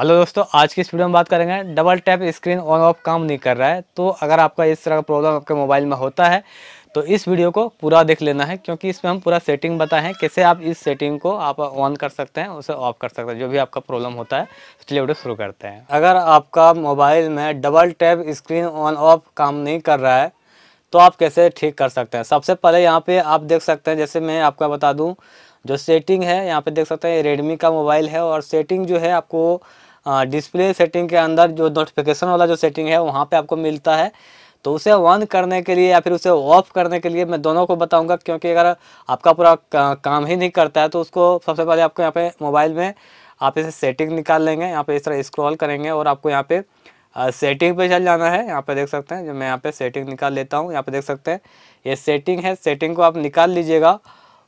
hello दोस्तों आज की इस वीडियो में बात करेंगे double tap screen on off काम नहीं कर रहा है तो अगर आपका इस तरह का प्रॉब्लम आपके मोबाइल में होता है तो इस वीडियो को पूरा देख लेना है क्योंकि इसमें हम पूरा सेटिंग बताए हैं कैसे आप इस सेटिंग को आप ऑन कर सकते हैं उसे ऑफ कर सकते हैं जो भी आपका प्रॉब्लम होता है तो चलिए वीडियो शुरू करते हैं अगर आपका मोबाइल में double tap screen on off काम नहीं कर रहा है तो आप कैसे ठीक कर सकते हैं सबसे पहले यहाँ पर आप देख सकते हैं जैसे मैं आपका बता दूँ जो सेटिंग है यहाँ पर देख सकते हैं रेडमी का मोबाइल है और सेटिंग जो है आपको डिस्प्ले सेटिंग के अंदर जो नोटिफिकेशन वाला जो सेटिंग है वहाँ पे आपको मिलता है तो उसे ऑन करने के लिए या फिर उसे ऑफ करने के लिए मैं दोनों को बताऊँगा क्योंकि अगर आपका पूरा काम ही नहीं करता है तो उसको सबसे पहले आपको यहाँ पे मोबाइल में आप इसे सेटिंग निकाल लेंगे यहाँ पे इस तरह स्क्रॉल करेंगे और आपको यहाँ पे सेटिंग पे चल जाना है यहाँ पे देख सकते हैं जो मैं यहाँ पे सेटिंग निकाल लेता हूँ यहाँ पे देख सकते हैं ये सेटिंग है सेटिंग को आप निकाल लीजिएगा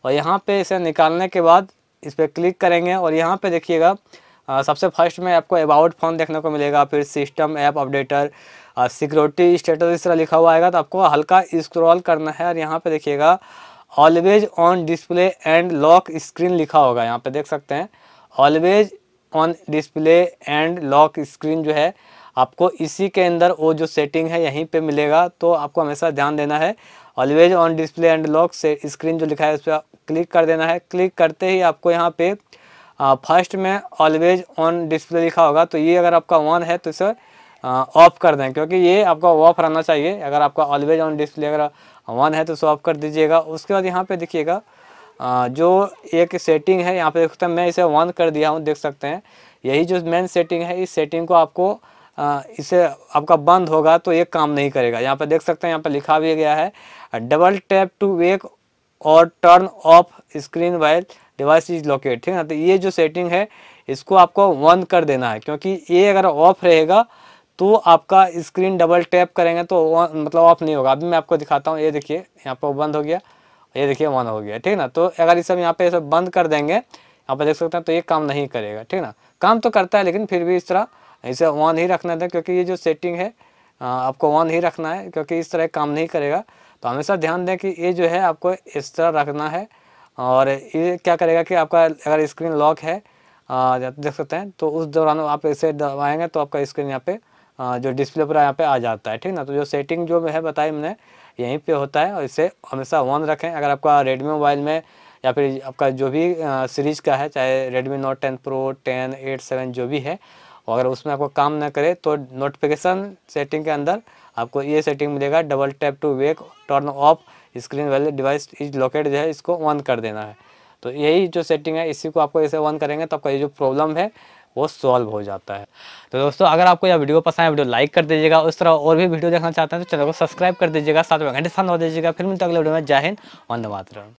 और यहाँ पे इसे निकालने के बाद इस पर क्लिक करेंगे और यहाँ पे देखिएगा सबसे फर्स्ट में आपको अबाउट फोन देखने को मिलेगा फिर system app updater security status इस तरह लिखा हुआ आएगा तो आपको हल्का स्क्रॉल करना है और यहाँ पे देखिएगा always on display and lock screen लिखा होगा यहाँ पे देख सकते हैं always on display and lock screen जो है आपको इसी के अंदर वो जो सेटिंग है यहीं पे मिलेगा तो आपको हमेशा ध्यान देना है always on display and lock से स्क्रीन जो लिखा है उस पर क्लिक कर देना है क्लिक करते ही आपको यहाँ पर फर्स्ट में ऑलवेज ऑन डिस्प्ले लिखा होगा तो ये अगर आपका ऑन है तो इसे ऑफ कर दें क्योंकि ये आपका ऑफ रहना चाहिए अगर आपका ऑलवेज ऑन डिस्प्ले अगर ऑन है तो इसे ऑफ कर दीजिएगा उसके बाद यहाँ पे देखिएगा जो एक सेटिंग है यहाँ पे देख सकते तो हैं मैं इसे ऑन कर दिया हूँ देख सकते हैं यही जो मेन सेटिंग है इस सेटिंग को आपको इसे आपका बंद होगा तो ये काम नहीं करेगा यहाँ पर देख सकते हैं यहाँ पर लिखा भी गया है डबल टैप टू वेक और turn off screen while device is locate ठीक है ना तो ये जो सेटिंग है इसको आपको वन कर देना है क्योंकि ये अगर ऑफ रहेगा तो आपका स्क्रीन डबल टैप करेंगे तो मतलब ऑफ नहीं होगा अभी मैं आपको दिखाता हूँ ये देखिए यहाँ पर बंद हो गया ये देखिए वन हो गया ठीक ना तो अगर ये सब यहाँ पे सब बंद कर देंगे यहाँ पर देख सकते हैं तो ये काम नहीं करेगा ठीक ना काम तो करता है लेकिन फिर भी इस तरह इसे ऑन ही रखना था क्योंकि ये जो सेटिंग है आपको ऑन ही रखना है क्योंकि इस तरह काम नहीं करेगा तो हमेशा ध्यान दें कि ये जो है आपको इस तरह रखना है और ये क्या करेगा कि आपका अगर स्क्रीन लॉक है देख सकते हैं तो उस दौरान आप इसे दबाएंगे तो आपका स्क्रीन यहाँ पे जो डिस्प्ले पर यहाँ पे आ जाता है ठीक ना तो जो सेटिंग जो है बताई हमने यहीं पे होता है और इसे हमेशा ऑन रखें अगर आपका रेडमी मोबाइल में या फिर आपका जो भी सीरीज़ का है चाहे Redmi note ten pro ten eight seven जो भी है और अगर उसमें आपको काम ना करे तो नोटिफिकेशन सेटिंग के अंदर आपको ये सेटिंग मिलेगा double tap to wake turn off screen वाले डिवाइस इज लोकेट जो है इसको ऑन कर देना है तो यही जो सेटिंग है इसी को आपको इसे ऑन करेंगे तो आपका ये जो प्रॉब्लम है वो सॉल्व हो जाता है तो दोस्तों अगर आपको यह वीडियो पसंद है वीडियो लाइक कर दीजिएगा उस तरह और भी वीडियो देखना चाहते हैं तो चैनल को सब्सक्राइब कर दीजिएगा साथ में घंटे साथ हो दीजिएगा फिर मिलते अगले वीडियो में जय हिंद वंदे मातरम